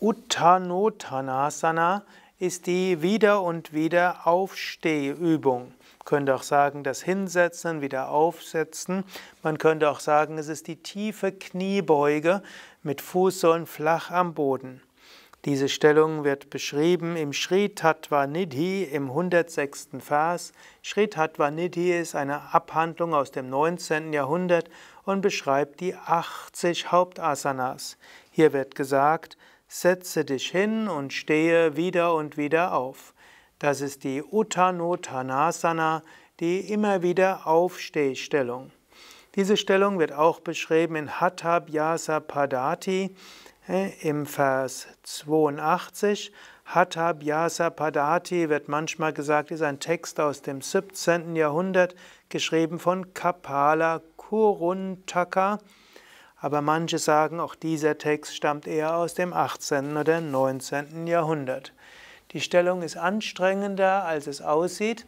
Uttanottanasana ist die wieder und Wiederaufstehübung. Man könnte auch sagen, das Hinsetzen, wieder Aufsetzen. Man könnte auch sagen, es ist die tiefe Kniebeuge mit Fußsohlen flach am Boden. Diese Stellung wird beschrieben im Sri Tattva Nidhi im 106. Vers. Sri Tattva Nidhi ist eine Abhandlung aus dem 19. Jahrhundert und beschreibt die 80 Hauptasanas. Hier wird gesagt, setze dich hin und stehe wieder und wieder auf. Das ist die Uttanottanasana, die immer wieder Aufstehstellung. Diese Stellung wird auch beschrieben in Hatha Padati äh, im Vers 82. Hatha Bhyasa Padati wird manchmal gesagt, ist ein Text aus dem 17. Jahrhundert, geschrieben von Kapala Kuruntaka aber manche sagen, auch dieser Text stammt eher aus dem 18. oder 19. Jahrhundert. Die Stellung ist anstrengender, als es aussieht.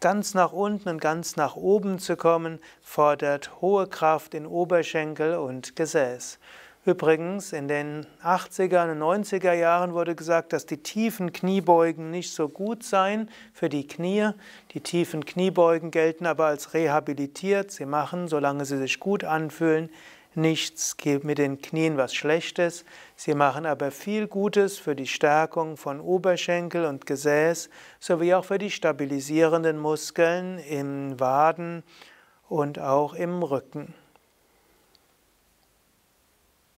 Ganz nach unten und ganz nach oben zu kommen, fordert hohe Kraft in Oberschenkel und Gesäß. Übrigens, in den 80er und 90er Jahren wurde gesagt, dass die tiefen Kniebeugen nicht so gut seien für die Knie. Die tiefen Kniebeugen gelten aber als rehabilitiert. Sie machen, solange sie sich gut anfühlen, nichts mit den Knien was Schlechtes, sie machen aber viel Gutes für die Stärkung von Oberschenkel und Gesäß sowie auch für die stabilisierenden Muskeln im Waden und auch im Rücken.